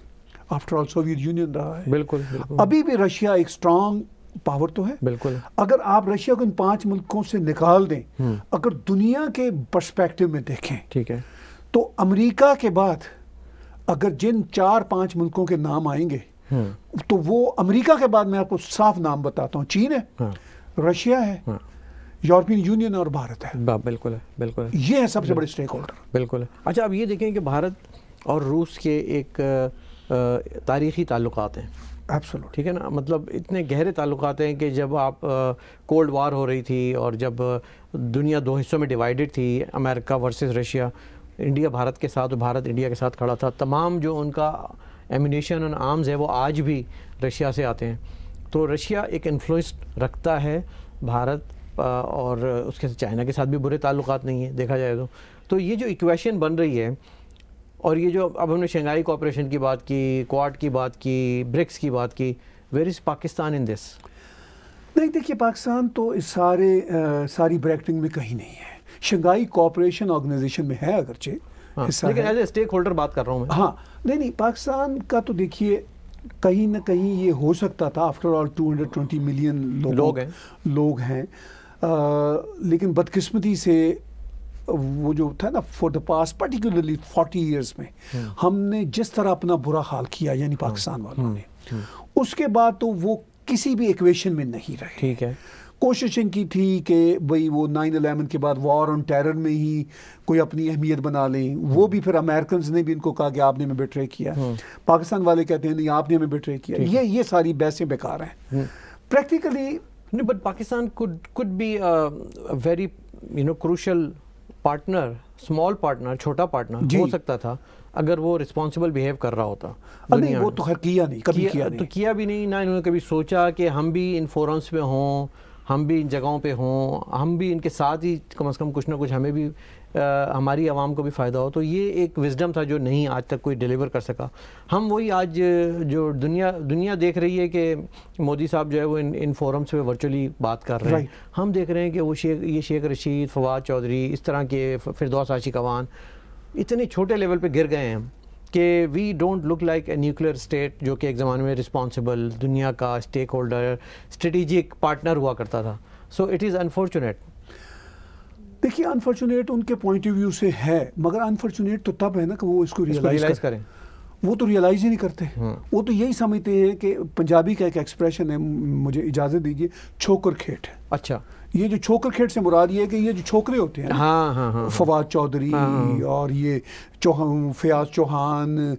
आफ्टर ऑल सोवियत यूनियन रहा है बिल्कुल अभी भी रशिया एक स्ट्रॉन्ग पावर तो है बिल्कुल अगर आप रशिया को इन पांच मुल्कों से निकाल दें हम्म। अगर दुनिया के पर्सपेक्टिव में देखें ठीक है तो अमेरिका के बाद अगर जिन चार पांच मुल्कों के नाम आएंगे हम्म। तो वो अमेरिका के बाद मैं आपको साफ नाम बताता हूँ चीन है हाँ। रशिया है हाँ। यूरोपियन यूनियन और भारत है बिल्कुल है बिल्कुल है। ये है सबसे बड़े स्टेक होल्डर बिल्कुल है अच्छा आप ये देखें कि भारत और रूस के एक तारीखी ताल्लुकात हैं Absolutely. ठीक है ना मतलब इतने गहरे ताल्लुक हैं कि जब आप कोल्ड वार हो रही थी और जब दुनिया दो हिस्सों में डिवाइडेड थी America versus Russia India Bharat के साथ भारत इंडिया के साथ खड़ा था तमाम जो उनका एमिनेशन और आर्म्स है वो आज भी रशिया से आते हैं तो रशिया एक इन्फ्लुंस रखता है भारत और उसके चाइना के साथ भी बुरे ताल्लुक नहीं है देखा जाए तो, तो ये जो इक्वेशन बन रही है और ये जो अब हमने शंघाई कॉपरेशन की बात की क्वाड की बात की ब्रिक्स की बात की where is Pakistan in this नहीं देखिए पाकिस्तान तो इस सारे आ, सारी ब्रैक्टिंग में कहीं नहीं है शंघाई कॉपरेशन ऑर्गेनाइजेशन में है अगरचे हाँ, लेकिन एज ए स्टेक होल्डर बात कर रहा हूँ मैं हाँ नहीं नहीं पाकिस्तान का तो देखिए कहीं ना कहीं ये हो सकता था आफ्टर ऑल 220 मिलियन लोग हैं लोग हैं लेकिन बदकिस्मती से वो जो था ना for the past particularly forty years में हमने जिस तरह अपना बुरा हाल किया यानी पाकिस्तान हम्म, वालों ने हम्म, हम्म। उसके बाद तो वो किसी भी इक्वेशन में नहीं रहे ठीक है कोशिश इनकी थी कि भाई वो नाइन अलेवन के बाद वॉर ऑन टेरर में ही कोई अपनी अहमियत बना लें वो भी फिर अमेरिकन ने भी इनको कहा कि आपने हमें बेट्रे किया पाकिस्तान वाले कहते हैं नहीं आपने हमें बेट्रे किया ये ये सारी बहसें बेकार हैं practically but Pakistan could could be very you know crucial partner small partner छोटा पार्टनर हो सकता था अगर वो रिस्पॉन्सिबल बिहेव कर रहा होता नहीं वो तो किया नहीं कभी किया, किया तो नहीं। तो किया भी नहीं ना इन्होंने कभी सोचा कि हम भी इन फोरम्स में हों हम भी इन जगहों पे हों हम भी इनके साथ ही कम से कम कुछ ना कुछ हमें भी आ, हमारी आवाम को भी फ़ायदा हो तो ये एक विजडम था जो नहीं आज तक कोई डिलीवर कर सका हम वही आज जो दुनिया दुनिया देख रही है कि मोदी साहब जो है वो इन इन फोरम्स पे वर्चुअली बात कर रहे हैं हम देख रहे हैं कि वो शेख ये शेख रशीद फवाद चौधरी इस तरह के फिरदौस आशिक अवान इतने छोटे लेवल पर गिर गए हैं कि we don't look like a nuclear state जो कि एक ज़माने में रिस्पॉन्सिबल दुनिया का स्टेक होल्डर स्ट्रेटिजिक पार्टनर हुआ करता था सो इट इज़ अनफॉर्चुनेट देखिए अनफॉर्चुनेट उनके पॉइंट ऑफ व्यू से है मगर अनफॉर्चुनेट तो तब है ना कि वो इसको रियलाइज करें वो तो रियलाइज ही नहीं करते हाँ। वो तो यही समझते हैं कि पंजाबी का एक एक्सप्रेशन है मुझे इजाज़त दीजिए छोकर खेट अच्छा ये जो छोकर खेट से मुराद ये है कि ये जो छोकरे होते हैं हाँ, हाँ, हाँ, हाँ, फवाद चौधरी हाँ, हाँ और ये चौहान फयाज चौहान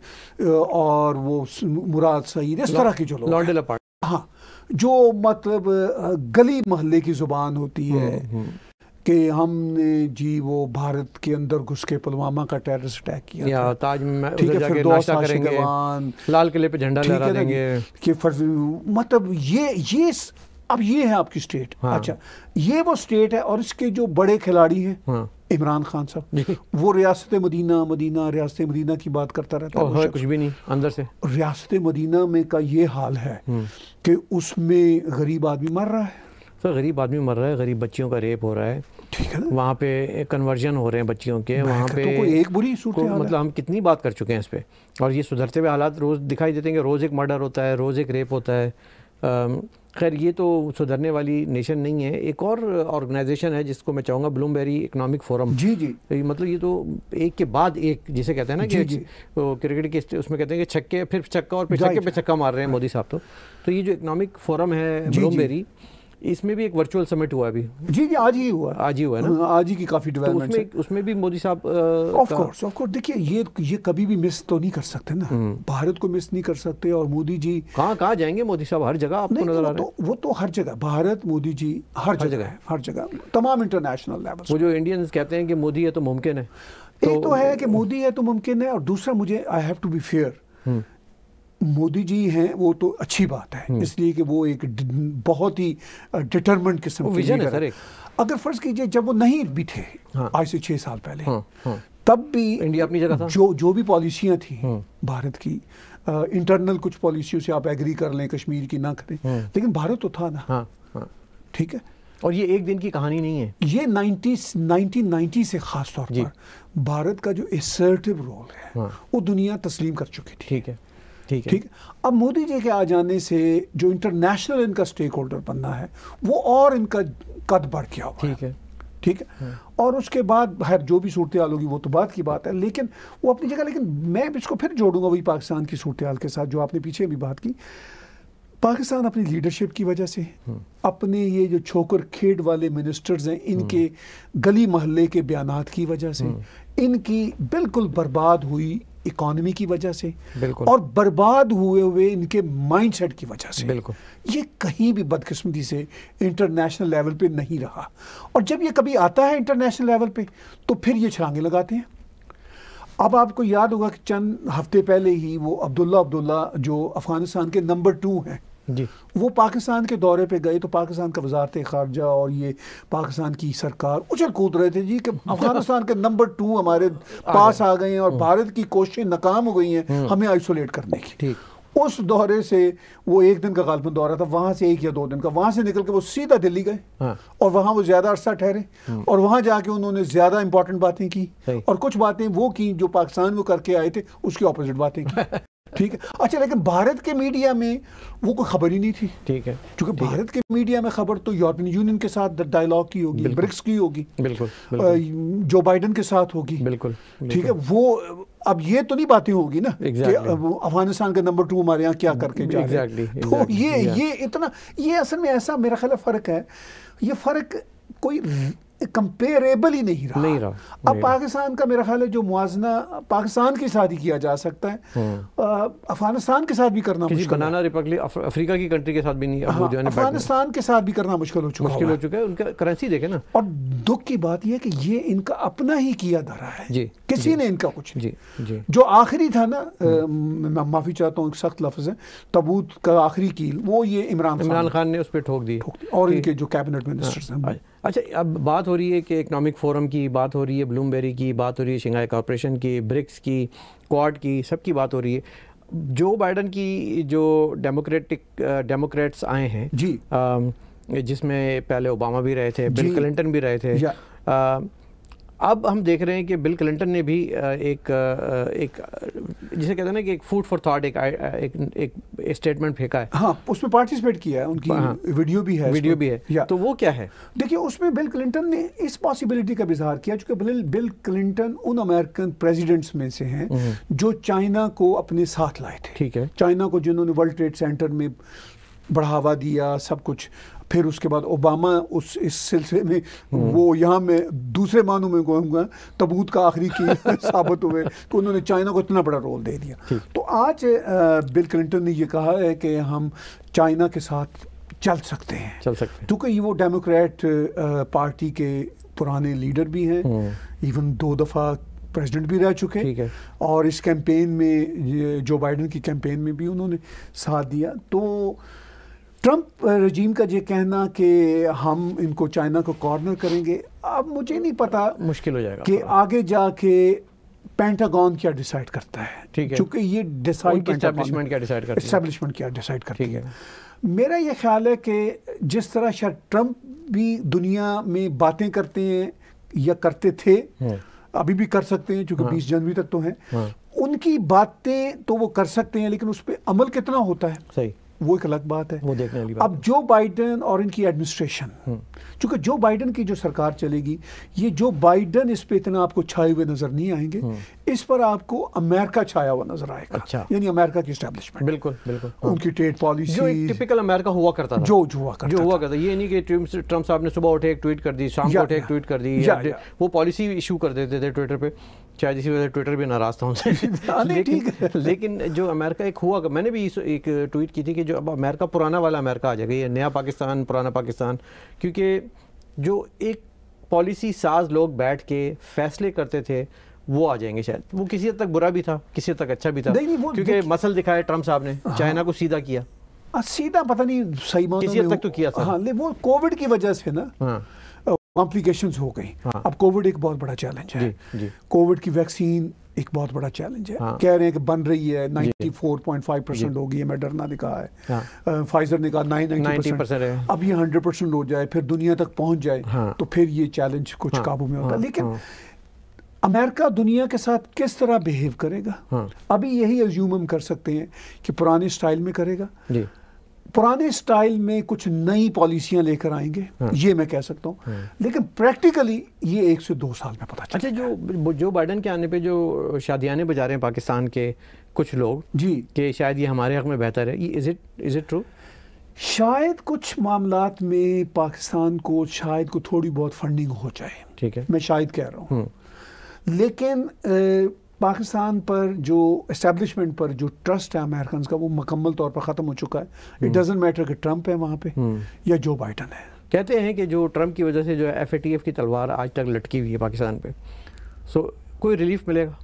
और वो मुराद सईद इस तरह के जो लोग हाँ जो मतलब गली मोहल्ले की जुबान होती हम्म, है हम्म। कि हमने जी वो भारत के अंदर घुस के पुलवामा का टेररिस्ट अटैक किया या, ताज ठीक है नाश्ता करेंगे लाल किले पे झंडा लहरा देंगे कि मतलब ये ये अब ये है आपकी स्टेट हाँ। अच्छा ये वो स्टेट है और इसके जो बड़े खिलाड़ी हैं हाँ। इमरान खान साहब वो रियासत मदीना मदीना रियासत मदीना की बात करता रहता है हाँ, कुछ भी नहीं अंदर से रियासत मदीना में का ये हाल है हम्म। कि उसमें गरीब आदमी मर रहा है सर गरीब आदमी मर रहा है गरीब बच्चियों का रेप हो रहा है ठीक है वहाँ पे कन्वर्जन हो रहे हैं बच्चियों के वहाँ तो पे तो कोई एक बुरी को, मतलब हम कितनी बात कर चुके हैं इस पर और ये सुधरते हुए हालात रोज़ दिखाई देते हैं कि रोज़ एक मर्डर होता है रोज़ एक रेप होता है खैर ये तो सुधरने वाली नेशन नहीं है एक और ऑर्गेनाइजेशन है जिसको मैं चाहूँगा ब्लूमबेरी इकोनॉमिक फोरम जी जी मतलब ये तो एक के बाद एक जिसे कहते हैं ना कि तो क्रिकेट के उसमें कहते हैं कि छक्के फिर छक्का और फिर छक्के पे छक्का मार रहे हैं मोदी साहब तो तो ये जो इकोनॉमिक फोरम है ब्लूमबेरी जी इसमें भी एक वर्चुअल समिट हुआ अभी जी जी आज ही हुआ आज ही हुआ ना हाँ, आज ही की काफ़ी डेवलपमेंट तो उसमें उसमें भी मोदी साहब ऑफ कोर्स ऑफ कोर्स देखिए ये ये कभी भी मिस तो नहीं कर सकते ना हम्म। भारत को मिस नहीं कर सकते और मोदी जी कहाँ कहाँ जाएंगे मोदी साहब हर जगह आपको नजर आ रहा है तो- वो तो हर जगह भारत मोदी जी हर जगह है हर जगह तमाम इंटरनेशनल लेवल वो जो इंडियंस कहते हैं कि मोदी है तो मुमकिन है एक तो, तो है कि मोदी है तो मुमकिन है और दूसरा मुझे I have to be fair Modi ji हैं वो तो अच्छी बात है हम्म। इसलिए कि वो एक बहुत ही डिटर्मेंट किस्म विजन अगर फर्ज कीजिए जब वो नहीं भी थे हाँ। आज से छह साल पहले हाँ, हाँ। तब भी इंडिया अपनी जगह था जो जो भी पॉलिसियाँ थी हाँ। भारत की इंटरनल कुछ पॉलिसियों से आप एग्री कर लें कश्मीर की ना करें हाँ। लेकिन भारत तो था ना हाँ, ठीक है और ये एक दिन की कहानी नहीं है ये 90 1990 से खास तौर पर भारत का जो एसर्टिव रोल है हाँ। वो दुनिया तस्लीम कर चुकी थी ठीक है ठीक है ठीक अब मोदी जी के आ जाने से जो इंटरनेशनल इनका स्टेक होल्डर बनना है वो और इनका कद बढ़ गया ठीक है ठीक है हाँ। और उसके बाद खैर जो भी सूरत हाल होगी वो तो बात की बात है लेकिन वो अपनी जगह लेकिन मैं इसको फिर जोड़ूंगा वही पाकिस्तान की सूरत हाल के साथ जो आपने पीछे भी बात की पाकिस्तान अपनी लीडरशिप की वजह से हाँ। अपने ये जो छोकर खेड वाले मिनिस्टर्स हैं इनके हाँ। गली महल्ले के बयान की वजह से इनकी बिल्कुल बर्बाद हुई इकोनॉमी की वजह से बिल्कुल और बर्बाद हुए हुए इनके माइंडसेट की वजह से बिल्कुल ये कहीं भी बदकिस्मती से इंटरनेशनल लेवल पे नहीं रहा और जब ये कभी आता है इंटरनेशनल लेवल पे तो फिर ये छलांगे लगाते हैं अब आपको याद होगा कि चंद हफ्ते पहले ही वो अब्दुल्ला अब्दुल्ला जो अफ़गानिस्तान के नंबर टू हैं जी वो पाकिस्तान के दौरे पे गए तो पाकिस्तान का वजारत खारजा और ये पाकिस्तान की सरकार उछल कूद रहे थे जी कि अफगानिस्तान के नंबर टू हमारे पास आ गए हैं और हम्म। भारत की कोशिशें नाकाम हो गई हैं हम्म। हमें आइसोलेट करने की ठीक उस दौरे से वो एक दिन का गालपन दौरा था वहाँ से एक या दो दिन का वहाँ से निकल के वो सीधा दिल्ली गए हाँ। और वहाँ वो ज़्यादा अरसा ठहरे हम्म। और वहाँ जाके उन्होंने ज़्यादा इंपॉर्टेंट बातें की और कुछ बातें वो की जो पाकिस्तान में करके आए थे उसके ऑपोजिट बातें की ठीक है अच्छा लेकिन भारत के मीडिया में वो कोई खबर ही नहीं थी ठीक है क्योंकि भारत के मीडिया में खबर तो यूरोपियन यूनियन के साथ डायलॉग की होगी ब्रिक्स की होगी बिल्कुल, बिल्कुल जो बाइडन के साथ होगी बिल्कुल ठीक है वो अब ये तो नहीं बातें होगी ना exactly. कि अफगानिस्तान का नंबर टू हमारे यहाँ क्या करके जा exactly, exactly, तो ये yeah. ये इतना ये असल में ऐसा मेरा ख्याल फ़र्क है ये फ़र्क कोई कंपेरेबल ही नहीं रहा नहीं रहा नहीं अब पाकिस्तान का मेरा ख्याल है जो मुआजना पाकिस्तान के साथ ही किया जा सकता है हम्म। अफगानिस्तान के साथ भी करना मुश्किल बनाना रिपब्लिक अफ्रीका की कंट्री के साथ भी नहीं हाँ, अफगानिस्तान के साथ भी करना मुश्किल हो चुका मुश्किल हो चुका है उनका करेंसी देखे ना और दुख की बात यह कि ये इनका अपना ही किया धरा है किसी ने इनका कुछ जी जो आखिरी था ना हम्म। मैं माफ़ी चाहता हूँ सख्त लफ्ज़ है तबूत का आखिरी कील वो ये इमरान इमरान खान ने उस पर ठोक दी और इनके जो कैबिनेट मिनिस्टर हाँ, अच्छा अब बात हो हो रही है कि इकनॉमिक फोरम की बात हो रही है ब्लूमबेरी की बात हो रही है शंघाई कॉरपोरेशन की ब्रिक्स की क्वाड की सब की बात हो रही है जो बाइडन की जो डेमोक्रेटिक डेमोक्रेट्स uh, आए हैं जी um, जिसमें पहले ओबामा भी रहे थे बिल क्लिंटन भी रहे थे अब हम देख रहे हैं कि बिल क्लिंटन ने भी एक एक जिसे कहते हैं ना कि एक फूड फॉर थॉट एक एक एक, स्टेटमेंट फेंका है हाँ उसमें पार्टिसिपेट किया है उनकी हाँ, वीडियो भी है वीडियो भी है तो वो क्या है देखिए उसमें बिल क्लिंटन ने इस पॉसिबिलिटी का इजहार किया चूंकि बिल बिल क्लिंटन उन अमेरिकन प्रेजिडेंट्स में से हैं हम्म। जो चाइना को अपने साथ लाए थे ठीक है चाइना को जिन्होंने वर्ल्ड ट्रेड सेंटर में बढ़ावा दिया सब कुछ फिर उसके बाद ओबामा उस इस सिलसिले में वो यहाँ में दूसरे मानों में कहूँगा तबूत का आखिरी की साबित हुए तो उन्होंने चाइना को इतना बड़ा रोल दे दिया तो आज बिल क्लिंटन ने ये कहा है कि हम चाइना के साथ चल सकते हैं चल सकते हैं क्योंकि वो डेमोक्रेट पार्टी के पुराने लीडर भी हैं हम्म। इवन दो दफ़ा प्रेसिडेंट भी रह चुके हैं और इस कैंपेन में जो बाइडन की कैंपेन में भी उन्होंने साथ दिया तो ट्रंप रजीम का ये कहना कि हम इनको चाइना को कॉर्नर करेंगे अब मुझे नहीं पता मुश्किल हो जाएगा कि आगे जाके पेंटागॉन क्या डिसाइड करता है ठीक है क्योंकि ये डिसाइड डिसाइडमेंट क्या डिसाइड करती इस्टेब्लिशमेंट क्या डिसाइड है मेरा ये ख्याल है कि जिस तरह शायद ट्रंप भी दुनिया में बातें करते हैं या करते थे हाँ। अभी भी कर सकते हैं चूंकि हाँ। बीस जनवरी तक तो हैं हाँ। उनकी बातें तो वो कर सकते हैं लेकिन उस पर अमल कितना होता है सही वो एक अलग बात है वो देखने वाली बात अब जो बाइडन और इनकी एडमिनिस्ट्रेशन हम्म। चूंकि जो बाइडन की जो सरकार चलेगी ये जो बाइडन इस पे इतना आपको छाए हुए नजर नहीं आएंगे हम्म। इस पर आपको अमेरिका छाया हुआ नजर आएगा अच्छा। यानी अमेरिका की स्टैब्लिशमेंट बिल्कुल बिल्कुल हाँ। उनकी ट्रेड पॉलिसी जो टिपिकल अमेरिका हुआ करता था जो जो हुआ करता जो हुआ करता ये नहीं कि ट्रंप साहब ने सुबह उठे एक ट्वीट कर दी शाम को उठे एक ट्वीट कर दी वो पॉलिसी इशू कर देते थे ट्विटर पर चाहे जिसकी वजह से ट्विटर भी नाराज़ था उनसे हाँ, लेकिन लेकिन जो अमेरिका एक हुआ मैंने भी एक ट्वीट की थी कि जो अब अमेरिका पुराना वाला अमेरिका आ जाएगा ये नया पाकिस्तान पुराना पाकिस्तान क्योंकि जो एक पॉलिसी साज लोग बैठ के फैसले करते थे वो आ जाएंगे शायद वो किसी हद तक बुरा भी था किसी हद तक अच्छा भी था क्योंकि मसल दिखाया ट्रंप साहब ने हाँ। चाइना को सीधा किया आ, सीधा पता नहीं सही किसी हद तक तो किया था हाँ वो कोविड की वजह से ना हाँ। कॉम्प्लिकेशन हो गई हाँ। अब कोविड एक बहुत बड़ा चैलेंज है कोविड की वैक्सीन एक बहुत बड़ा चैलेंज है हाँ। कह रहे हैं कि बन रही है 94.5 परसेंट होगी ये मैडरना ने कहा है हाँ। फाइजर ने कहा 990 परसेंट अब ये 100 परसेंट हो जाए फिर दुनिया तक पहुंच जाए हाँ। तो फिर ये चैलेंज कुछ हाँ। काबू में होगा हाँ। लेकिन हाँ। अमेरिका दुनिया के साथ किस तरह बिहेव करेगा हाँ। अभी यही एज्यूम हम कर सकते हैं कि पुराने स्टाइल में करेगा पुराने स्टाइल में कुछ नई पॉलिसियां लेकर आएंगे हाँ। ये मैं कह सकता हूँ हाँ। लेकिन प्रैक्टिकली ये एक से दो साल में पता चला अच्छा जो जो बाइडन के आने पे जो शादियाने बजा रहे हैं पाकिस्तान के कुछ लोग जी कि शायद ये हमारे हक में बेहतर है is it is it true शायद कुछ मामला में पाकिस्तान को शायद को थोड़ी बहुत फंडिंग हो जाए ठीक है मैं शायद कह रहा हूँ हम्म। लेकिन पाकिस्तान पर जो इस्टेब्लिशमेंट पर जो ट्रस्ट है अमेरिकन का वो मुकम्मल तौर पर ख़त्म हो चुका है इट डजेंट मैटर कि ट्रंप है वहाँ पे हम्म। या जो बाइडन है कहते हैं कि जो ट्रंप की वजह से जो एफ ए टी एफ़ की तलवार आज तक लटकी हुई है पाकिस्तान पर सो कोई रिलीफ मिलेगा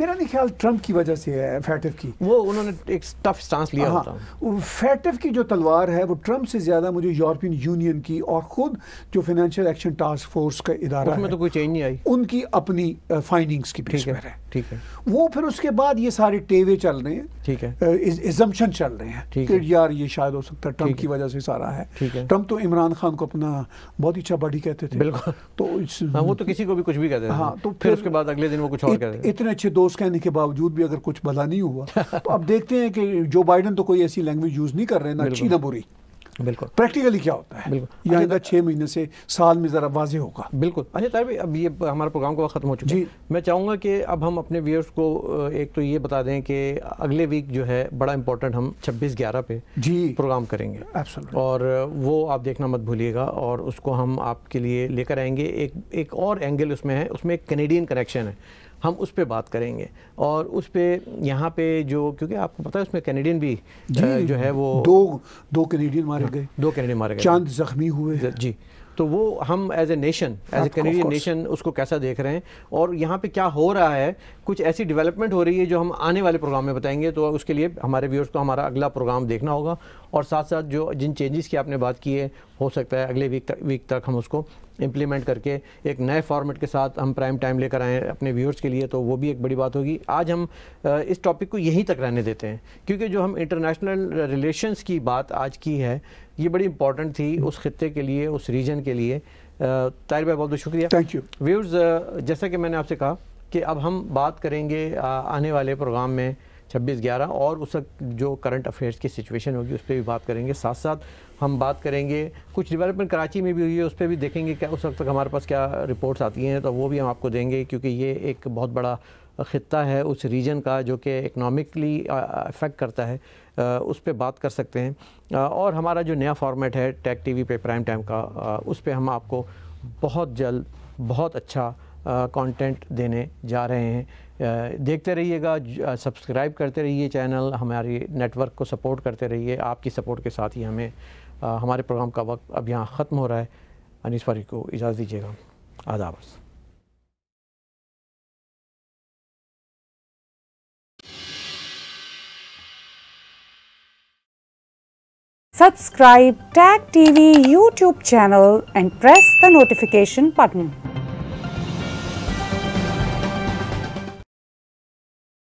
मेरा नहीं ख्याल ट्रम्प की वजह से है फैटिव की वो उन्होंने एक टफ स्टांस लिया हाँ, फैटिव की जो तलवार है वो ट्रम्प से ज़्यादा मुझे यूरोपियन यूनियन की और ख़ुद जो फिनेंशियल एक्शन टास्क फोर्स का इदारा उसमें है, तो कोई चेंज नहीं आई उनकी अपनी फाइंडिंग्स की पेश पर है ठीक है वो फिर उसके बाद ये सारे टेवे चल रहे हैं ठीक है इजम्पन चल रहे हैं ठीक है यार ये शायद हो सकता है ट्रम्प की वजह से सारा है ठीक है ट्रम्प तो इमरान खान को अपना बहुत ही अच्छा बॉडी कहते थे बिल्कुल तो इस, हाँ, वो तो किसी को भी कुछ भी कहते हैं हाँ तो फिर उसके बाद अगले दिन वो कुछ और कहते इतने अच्छे दोस्त कहने के बावजूद भी अगर कुछ भला नहीं हुआ तो अब देखते हैं कि जो बाइडन तो कोई ऐसी लैंग्वेज यूज़ नहीं कर रहे ना अच्छी ना बुरी बिल्कुल प्रैक्टिकली क्या होता है बिल्कुल या छः महीने से साल में ज़रा वाजे होगा बिल्कुल अच्छा तार अब ये हमारा प्रोग्राम का ख़त्म हो चुका है मैं चाहूँगा कि अब हम अपने व्यूअर्स को एक तो ये बता दें कि अगले वीक जो है बड़ा इंपॉर्टेंट हम छब्बीस ग्यारह पे जी प्रोग्राम करेंगे और वो आप देखना मत भूलिएगा और उसको हम आपके लिए लेकर आएंगे एक एक और एंगल उसमें है उसमें एक कैनेडियन कनेक्शन है हम उस पर बात करेंगे और उस पर यहाँ पे जो क्योंकि आपको पता है उसमें कैनेडियन भी जो है वो दो दो कैनेडियन मारे हाँ, गए दो कैनेडियन मारे गए चांद जख्मी हुए जी तो वो हम as a nation as a Canadian nation उसको कैसा देख रहे हैं और यहाँ पे क्या हो रहा है कुछ ऐसी डेवलपमेंट हो रही है जो हम आने वाले प्रोग्राम में बताएंगे तो उसके लिए हमारे व्यूअर्स को हमारा अगला प्रोग्राम देखना होगा और साथ साथ जो जिन चेंजेस की आपने बात की है हो सकता है अगले वीक तक वीक तक हम उसको इम्प्लीमेंट करके एक नए फॉर्मेट के साथ हम प्राइम टाइम लेकर आएँ अपने व्यूअर्स के लिए तो वो भी एक बड़ी बात होगी आज हम इस टॉपिक को यहीं तक रहने देते हैं क्योंकि जो हम इंटरनेशनल रिलेशंस की बात आज की है ये बड़ी इंपॉर्टेंट थी उस खत्े के लिए उस रीजन के लिए तायर भाई बहुत बहुत शुक्रिया थैंक यू व्यूर्स जैसा कि मैंने आपसे कहा कि अब हम बात करेंगे आने वाले प्रोग्राम में छब्बीस ग्यारह और उस वक्त जो करंट अफेयर्स की सिचुएशन होगी उस पर भी बात करेंगे साथ साथ हम बात करेंगे कुछ डेवलपमेंट कराची में भी हुई है उस पर भी देखेंगे क्या उस वक्त तक हमारे पास क्या रिपोर्ट्स आती हैं तो वो भी हम आपको देंगे क्योंकि ये एक बहुत बड़ा ख़त्ता है उस रीजन का जो कि इकनॉमिकली अफेक्ट करता है उस पर बात कर सकते हैं और हमारा जो नया फॉर्मेट है टैक टी पे प्राइम टाइम का उस पर हम आपको बहुत जल्द बहुत अच्छा कंटेंट देने जा रहे हैं देखते रहिएगा सब्सक्राइब करते रहिए चैनल हमारी नेटवर्क को सपोर्ट करते रहिए आपकी सपोर्ट के साथ ही हमें हमारे प्रोग्राम का वक्त अब यहाँ ख़त्म हो रहा है अनिस फारी को इजाज़त दीजिएगा आदाब Subscribe Tag TV YouTube channel and press the notification button.